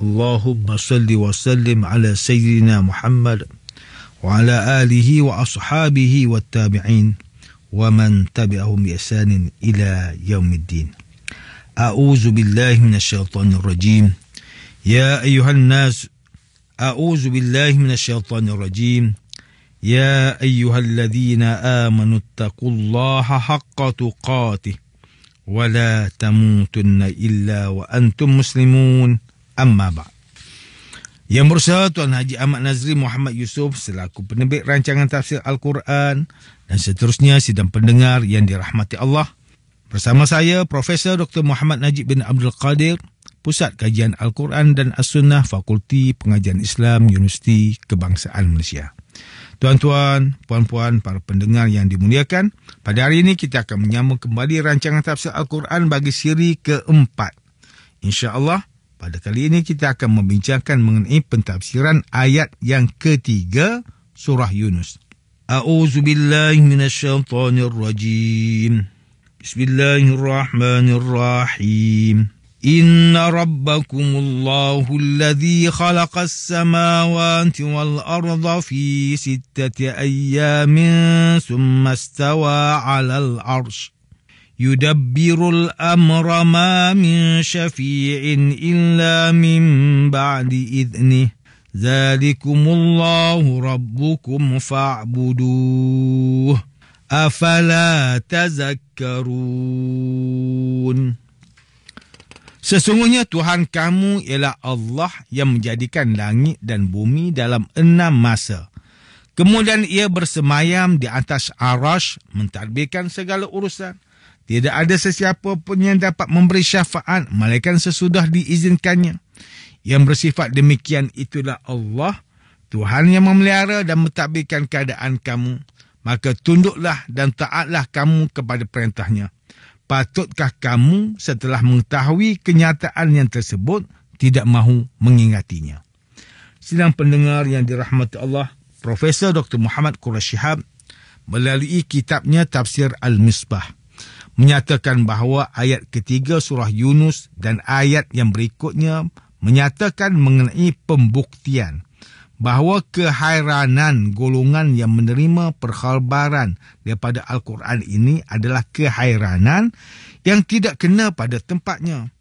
اللهم صل وسلم على سيدنا محمد وعلى آله وأصحابه والتابعين ومن تبعهم بإحسان إلى يوم الدين أعوذ بالله من الشيطان الرجيم يا أيها الناس أعوذ بالله من الشيطان الرجيم يا أيها الذين آمنوا اتقوا الله حق تقاته ولا تموتن إلا وأنتم مسلمون Amma Ba. Yang berusaha Tuan Haji Ahmad Nazri Muhammad Yusuf selaku penerbit rancangan tafsir Al-Quran dan seterusnya sidang pendengar yang dirahmati Allah. Bersama saya Profesor Dr. Muhammad Najib bin Abdul Qadir, Pusat Kajian Al-Quran dan As-Sunnah Fakulti Pengajian Islam Universiti Kebangsaan Malaysia. Tuan-tuan, puan-puan, para pendengar yang dimuliakan, pada hari ini kita akan menyambung kembali rancangan tafsir Al-Quran bagi siri keempat. Insya Allah. Pada kali ini kita akan membincangkan mengenai pentafsiran ayat yang ketiga surah Yunus. A'udzu billahi minasyaitonir rajim. Bismillahirrahmanirrahim. Inna rabbakumullahu alladhi khalaqas samawati wal arda fi sittati ayyamin thumma istawa 'alal 'arsy yudabbirul amra ma min syafi'in illa min ba'di idzni zalikumullahu rabbukum fa'buduh afala tazakkarun Sesungguhnya Tuhan kamu ialah Allah yang menjadikan langit dan bumi dalam enam masa. Kemudian ia bersemayam di atas arash mentadbirkan segala urusan. Tidak ada sesiapa pun yang dapat memberi syafaat melainkan sesudah diizinkannya. Yang bersifat demikian itulah Allah, Tuhan yang memelihara dan mentadbirkan keadaan kamu. Maka tunduklah dan taatlah kamu kepada perintahnya. Patutkah kamu setelah mengetahui kenyataan yang tersebut tidak mahu mengingatinya? Sidang pendengar yang dirahmati Allah, Profesor Dr. Muhammad Qurashihab melalui kitabnya Tafsir Al-Misbah menyatakan bahawa ayat ketiga surah Yunus dan ayat yang berikutnya menyatakan mengenai pembuktian bahawa kehairanan golongan yang menerima perkhabaran daripada Al-Quran ini adalah kehairanan yang tidak kena pada tempatnya.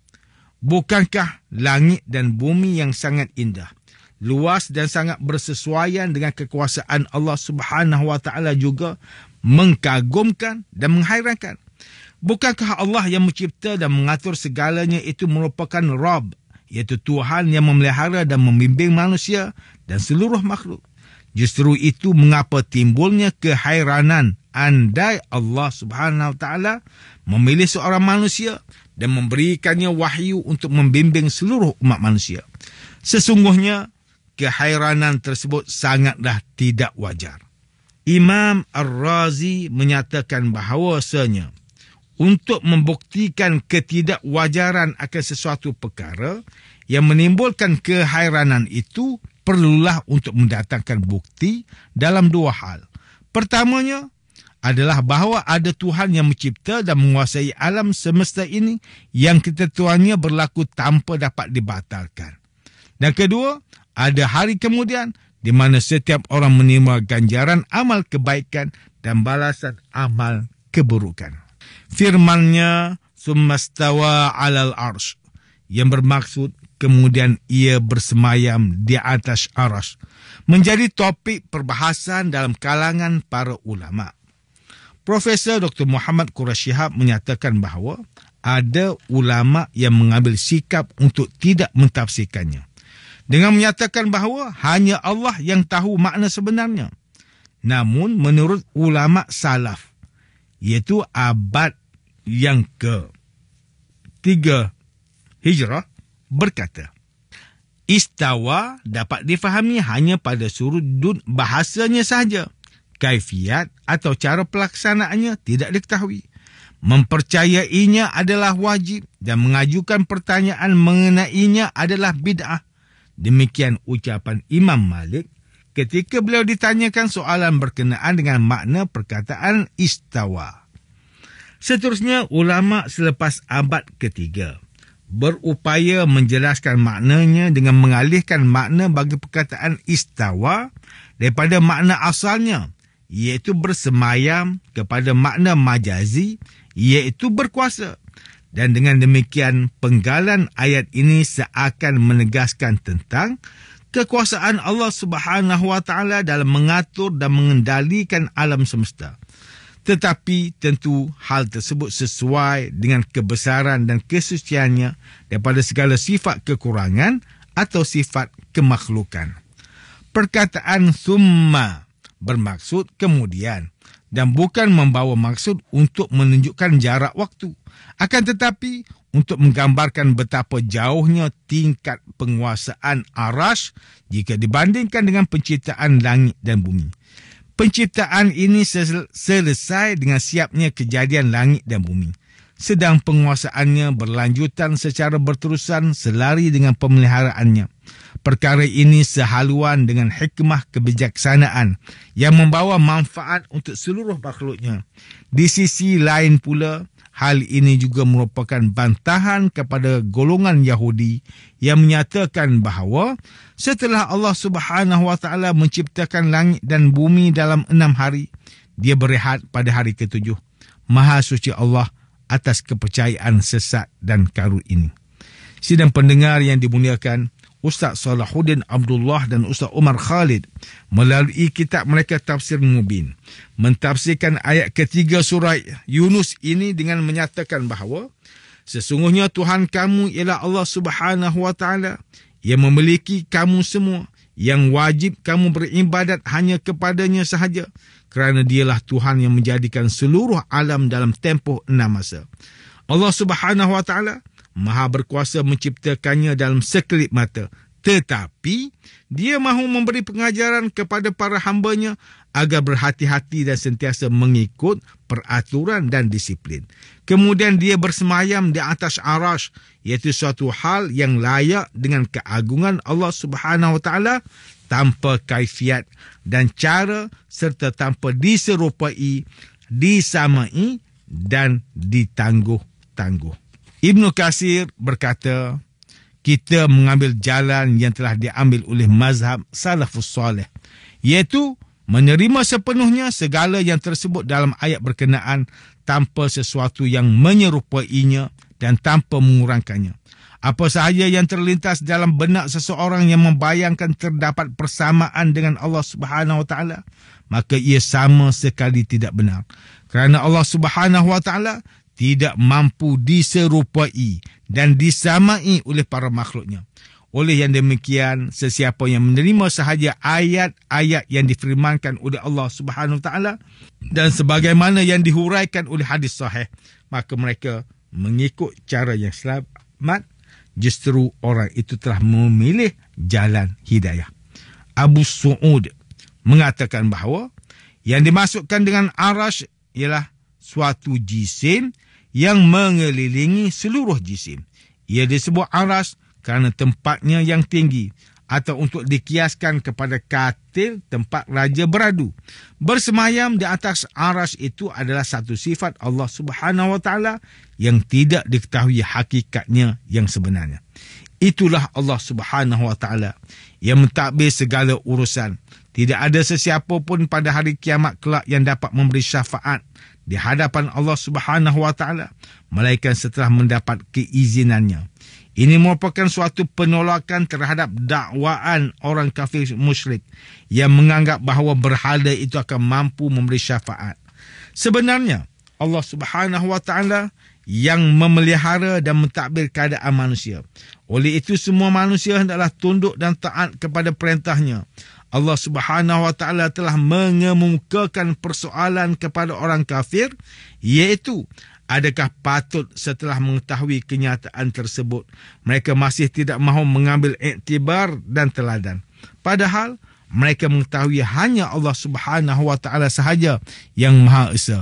Bukankah langit dan bumi yang sangat indah, luas dan sangat bersesuaian dengan kekuasaan Allah Subhanahu Wa Taala juga mengkagumkan dan menghairankan? Bukankah Allah yang mencipta dan mengatur segalanya itu merupakan Rabb, iaitu Tuhan yang memelihara dan membimbing manusia dan seluruh makhluk? Justru itu mengapa timbulnya kehairanan andai Allah Subhanahu Wa Taala memilih seorang manusia dan memberikannya wahyu untuk membimbing seluruh umat manusia. Sesungguhnya kehairanan tersebut sangatlah tidak wajar. Imam Ar-Razi menyatakan bahawasanya untuk membuktikan ketidakwajaran akan sesuatu perkara yang menimbulkan kehairanan itu perlulah untuk mendatangkan bukti dalam dua hal. Pertamanya adalah bahawa ada Tuhan yang mencipta dan menguasai alam semesta ini yang ketentuannya berlaku tanpa dapat dibatalkan. Dan kedua, ada hari kemudian di mana setiap orang menerima ganjaran amal kebaikan dan balasan amal keburukan firmannya sumastawa alal arsh yang bermaksud kemudian ia bersemayam di atas arsh menjadi topik perbahasan dalam kalangan para ulama. Profesor Dr. Muhammad Qurashihab menyatakan bahawa ada ulama yang mengambil sikap untuk tidak mentafsikannya Dengan menyatakan bahawa hanya Allah yang tahu makna sebenarnya. Namun menurut ulama salaf iaitu abad yang ke tiga hijrah berkata, Istawa dapat difahami hanya pada sudut bahasanya sahaja. Kaifiat atau cara pelaksanaannya tidak diketahui. Mempercayainya adalah wajib dan mengajukan pertanyaan mengenainya adalah bid'ah. Demikian ucapan Imam Malik ketika beliau ditanyakan soalan berkenaan dengan makna perkataan istawa. Seterusnya, ulama selepas abad ketiga berupaya menjelaskan maknanya dengan mengalihkan makna bagi perkataan istawa daripada makna asalnya iaitu bersemayam kepada makna majazi iaitu berkuasa. Dan dengan demikian penggalan ayat ini seakan menegaskan tentang kekuasaan Allah Subhanahu dalam mengatur dan mengendalikan alam semesta. Tetapi tentu hal tersebut sesuai dengan kebesaran dan kesuciannya daripada segala sifat kekurangan atau sifat kemakhlukan. Perkataan summa bermaksud kemudian dan bukan membawa maksud untuk menunjukkan jarak waktu. Akan tetapi untuk menggambarkan betapa jauhnya tingkat penguasaan arash jika dibandingkan dengan penciptaan langit dan bumi. Penciptaan ini selesai dengan siapnya kejadian langit dan bumi. Sedang penguasaannya berlanjutan secara berterusan selari dengan pemeliharaannya. Perkara ini sehaluan dengan hikmah kebijaksanaan yang membawa manfaat untuk seluruh makhluknya. Di sisi lain pula, Hal ini juga merupakan bantahan kepada golongan Yahudi yang menyatakan bahawa setelah Allah Subhanahu Wa Taala menciptakan langit dan bumi dalam enam hari, dia berehat pada hari ketujuh. Maha suci Allah atas kepercayaan sesat dan karut ini. Sidang pendengar yang dimuliakan, Ustaz Salahuddin Abdullah dan Ustaz Umar Khalid melalui kitab mereka Tafsir Mubin mentafsirkan ayat ketiga surah Yunus ini dengan menyatakan bahawa sesungguhnya Tuhan kamu ialah Allah Subhanahu wa taala yang memiliki kamu semua yang wajib kamu beribadat hanya kepadanya sahaja kerana dialah Tuhan yang menjadikan seluruh alam dalam tempoh enam masa. Allah Subhanahu wa taala Maha Berkuasa menciptakannya dalam sekelip mata. Tetapi, dia mahu memberi pengajaran kepada para hambanya agar berhati-hati dan sentiasa mengikut peraturan dan disiplin. Kemudian dia bersemayam di atas aras, iaitu suatu hal yang layak dengan keagungan Allah Subhanahu Wa Taala tanpa kaifiat dan cara serta tanpa diserupai, disamai dan ditangguh-tangguh. Ibnu Kasir berkata, kita mengambil jalan yang telah diambil oleh mazhab salafus salih, iaitu menerima sepenuhnya segala yang tersebut dalam ayat berkenaan tanpa sesuatu yang menyerupainya dan tanpa mengurangkannya. Apa sahaja yang terlintas dalam benak seseorang yang membayangkan terdapat persamaan dengan Allah Subhanahu Wa Taala, maka ia sama sekali tidak benar. Kerana Allah Subhanahu Wa Taala tidak mampu diserupai dan disamai oleh para makhluknya. Oleh yang demikian, sesiapa yang menerima sahaja ayat-ayat yang difirmankan oleh Allah Subhanahu Taala dan sebagaimana yang dihuraikan oleh hadis sahih, maka mereka mengikut cara yang selamat justru orang itu telah memilih jalan hidayah. Abu Su'ud mengatakan bahawa yang dimasukkan dengan arash ialah suatu jisim yang mengelilingi seluruh jisim. Ia disebut aras kerana tempatnya yang tinggi atau untuk dikiaskan kepada katil tempat raja beradu. Bersemayam di atas aras itu adalah satu sifat Allah Subhanahu wa taala yang tidak diketahui hakikatnya yang sebenarnya. Itulah Allah Subhanahu wa taala yang mentadbir segala urusan. Tidak ada sesiapa pun pada hari kiamat kelak yang dapat memberi syafaat di hadapan Allah Subhanahu wa taala melainkan setelah mendapat keizinannya. Ini merupakan suatu penolakan terhadap dakwaan orang kafir musyrik yang menganggap bahawa berhala itu akan mampu memberi syafaat. Sebenarnya Allah Subhanahu wa taala yang memelihara dan mentadbir keadaan manusia. Oleh itu semua manusia hendaklah tunduk dan taat kepada perintahnya. Allah Subhanahu wa taala telah mengemukakan persoalan kepada orang kafir iaitu adakah patut setelah mengetahui kenyataan tersebut mereka masih tidak mahu mengambil iktibar dan teladan padahal mereka mengetahui hanya Allah Subhanahu wa taala sahaja yang maha esa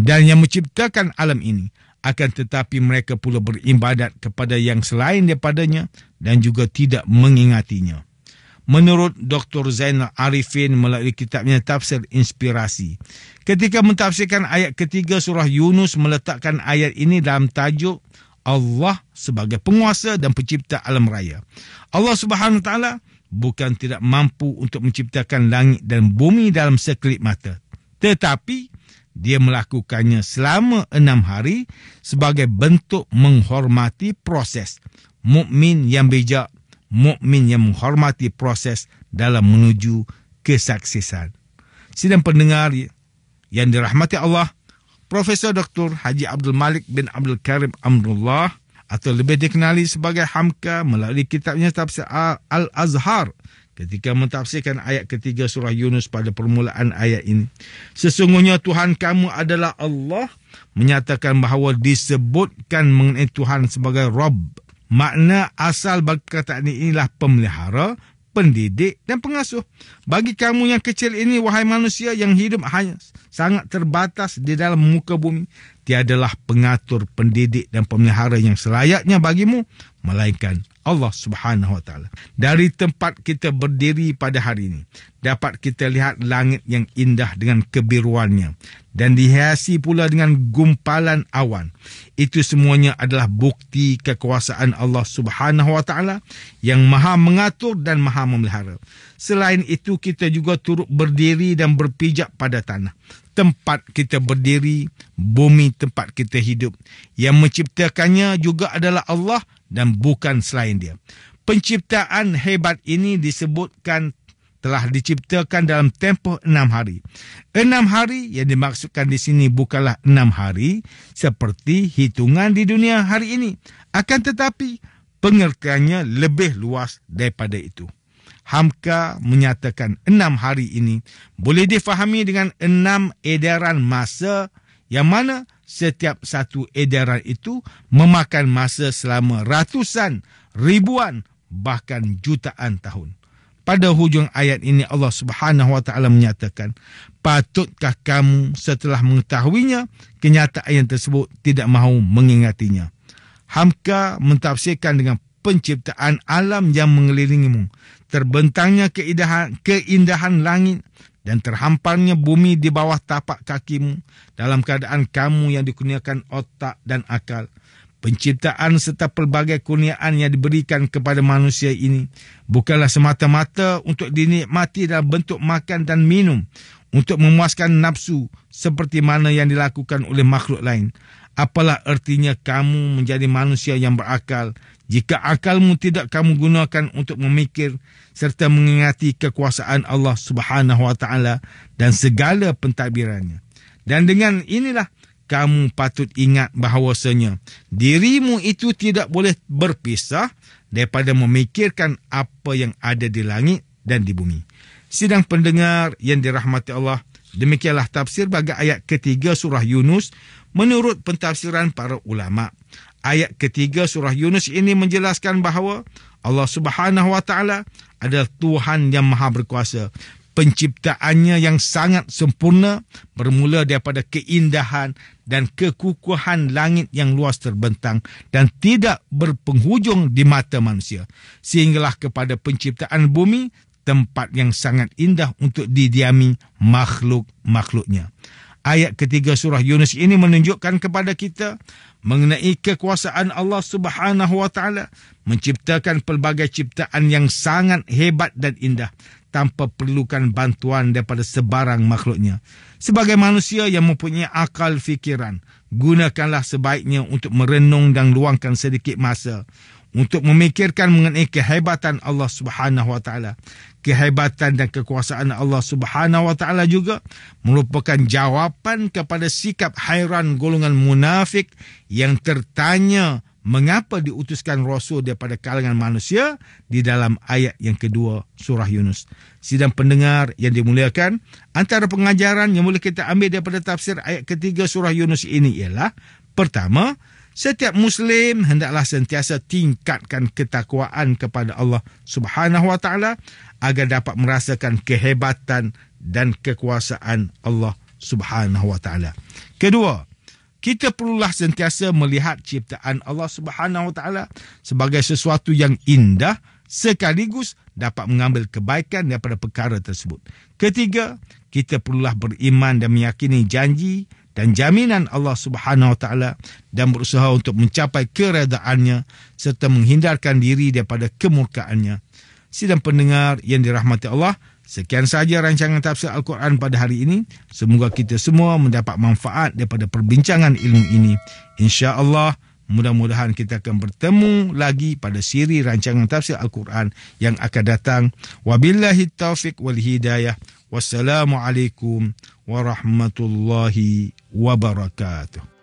dan yang menciptakan alam ini akan tetapi mereka pula beribadat kepada yang selain daripadanya dan juga tidak mengingatinya Menurut Dr. Zainal Arifin melalui kitabnya Tafsir Inspirasi. Ketika mentafsirkan ayat ketiga surah Yunus meletakkan ayat ini dalam tajuk Allah sebagai penguasa dan pencipta alam raya. Allah Subhanahu taala bukan tidak mampu untuk menciptakan langit dan bumi dalam sekelip mata. Tetapi dia melakukannya selama enam hari sebagai bentuk menghormati proses. Mukmin yang bijak mukmin yang menghormati proses dalam menuju kesaksesan. Sidang pendengar yang dirahmati Allah, Profesor Dr. Haji Abdul Malik bin Abdul Karim Amrullah atau lebih dikenali sebagai Hamka melalui kitabnya Tafsir Al-Azhar ketika mentafsirkan ayat ketiga surah Yunus pada permulaan ayat ini. Sesungguhnya Tuhan kamu adalah Allah menyatakan bahawa disebutkan mengenai Tuhan sebagai Rabb Makna asal bagi perkataan ini ialah pemelihara, pendidik dan pengasuh. Bagi kamu yang kecil ini, wahai manusia yang hidup hanya sangat terbatas di dalam muka bumi, tiadalah pengatur, pendidik dan pemelihara yang selayaknya bagimu, melainkan Allah Subhanahu Wa Taala. Dari tempat kita berdiri pada hari ini, dapat kita lihat langit yang indah dengan kebiruannya dan dihiasi pula dengan gumpalan awan. Itu semuanya adalah bukti kekuasaan Allah Subhanahu Wa Taala yang maha mengatur dan maha memelihara. Selain itu kita juga turut berdiri dan berpijak pada tanah. Tempat kita berdiri, bumi tempat kita hidup. Yang menciptakannya juga adalah Allah dan bukan selain dia. Penciptaan hebat ini disebutkan telah diciptakan dalam tempoh enam hari. Enam hari yang dimaksudkan di sini bukanlah enam hari seperti hitungan di dunia hari ini. Akan tetapi, pengertiannya lebih luas daripada itu. Hamka menyatakan enam hari ini boleh difahami dengan enam edaran masa yang mana setiap satu edaran itu memakan masa selama ratusan, ribuan, bahkan jutaan tahun. Pada hujung ayat ini Allah Subhanahu Wa Taala menyatakan, patutkah kamu setelah mengetahuinya kenyataan yang tersebut tidak mahu mengingatinya? Hamka mentafsirkan dengan penciptaan alam yang mengelilingimu, terbentangnya keindahan, keindahan langit, dan terhamparnya bumi di bawah tapak kakimu dalam keadaan kamu yang dikurniakan otak dan akal. Penciptaan serta pelbagai kurniaan yang diberikan kepada manusia ini bukanlah semata-mata untuk dinikmati dalam bentuk makan dan minum untuk memuaskan nafsu seperti mana yang dilakukan oleh makhluk lain. Apalah ertinya kamu menjadi manusia yang berakal jika akalmu tidak kamu gunakan untuk memikir serta mengingati kekuasaan Allah Subhanahu wa taala dan segala pentadbirannya. Dan dengan inilah kamu patut ingat bahawasanya dirimu itu tidak boleh berpisah daripada memikirkan apa yang ada di langit dan di bumi. Sidang pendengar yang dirahmati Allah, demikianlah tafsir bagi ayat ketiga surah Yunus menurut pentafsiran para ulama. Ayat ketiga surah Yunus ini menjelaskan bahawa Allah Subhanahu wa taala adalah Tuhan yang Maha berkuasa. Penciptaannya yang sangat sempurna bermula daripada keindahan dan kekukuhan langit yang luas terbentang dan tidak berpenghujung di mata manusia. Sehinggalah kepada penciptaan bumi tempat yang sangat indah untuk didiami makhluk-makhluknya ayat ketiga surah Yunus ini menunjukkan kepada kita mengenai kekuasaan Allah Subhanahu wa taala menciptakan pelbagai ciptaan yang sangat hebat dan indah tanpa perlukan bantuan daripada sebarang makhluknya. Sebagai manusia yang mempunyai akal fikiran, gunakanlah sebaiknya untuk merenung dan luangkan sedikit masa untuk memikirkan mengenai kehebatan Allah Subhanahu wa taala. Kehebatan dan kekuasaan Allah Subhanahu wa taala juga merupakan jawapan kepada sikap hairan golongan munafik yang tertanya mengapa diutuskan rasul daripada kalangan manusia di dalam ayat yang kedua surah Yunus. Sidang pendengar yang dimuliakan, antara pengajaran yang boleh kita ambil daripada tafsir ayat ketiga surah Yunus ini ialah pertama, setiap muslim hendaklah sentiasa tingkatkan ketakwaan kepada Allah Subhanahu wa taala agar dapat merasakan kehebatan dan kekuasaan Allah Subhanahu wa taala. Kedua, kita perlulah sentiasa melihat ciptaan Allah Subhanahu wa taala sebagai sesuatu yang indah sekaligus dapat mengambil kebaikan daripada perkara tersebut. Ketiga, kita perlulah beriman dan meyakini janji dan jaminan Allah Subhanahu Wa Taala dan berusaha untuk mencapai keredaannya serta menghindarkan diri daripada kemurkaannya. Sidang pendengar yang dirahmati Allah, sekian sahaja rancangan tafsir Al-Quran pada hari ini. Semoga kita semua mendapat manfaat daripada perbincangan ilmu ini. Insya Allah. Mudah-mudahan kita akan bertemu lagi pada siri rancangan tafsir Al-Quran yang akan datang. Wabillahi taufik wal hidayah. Wassalamualaikum warahmatullahi wabarakatuh.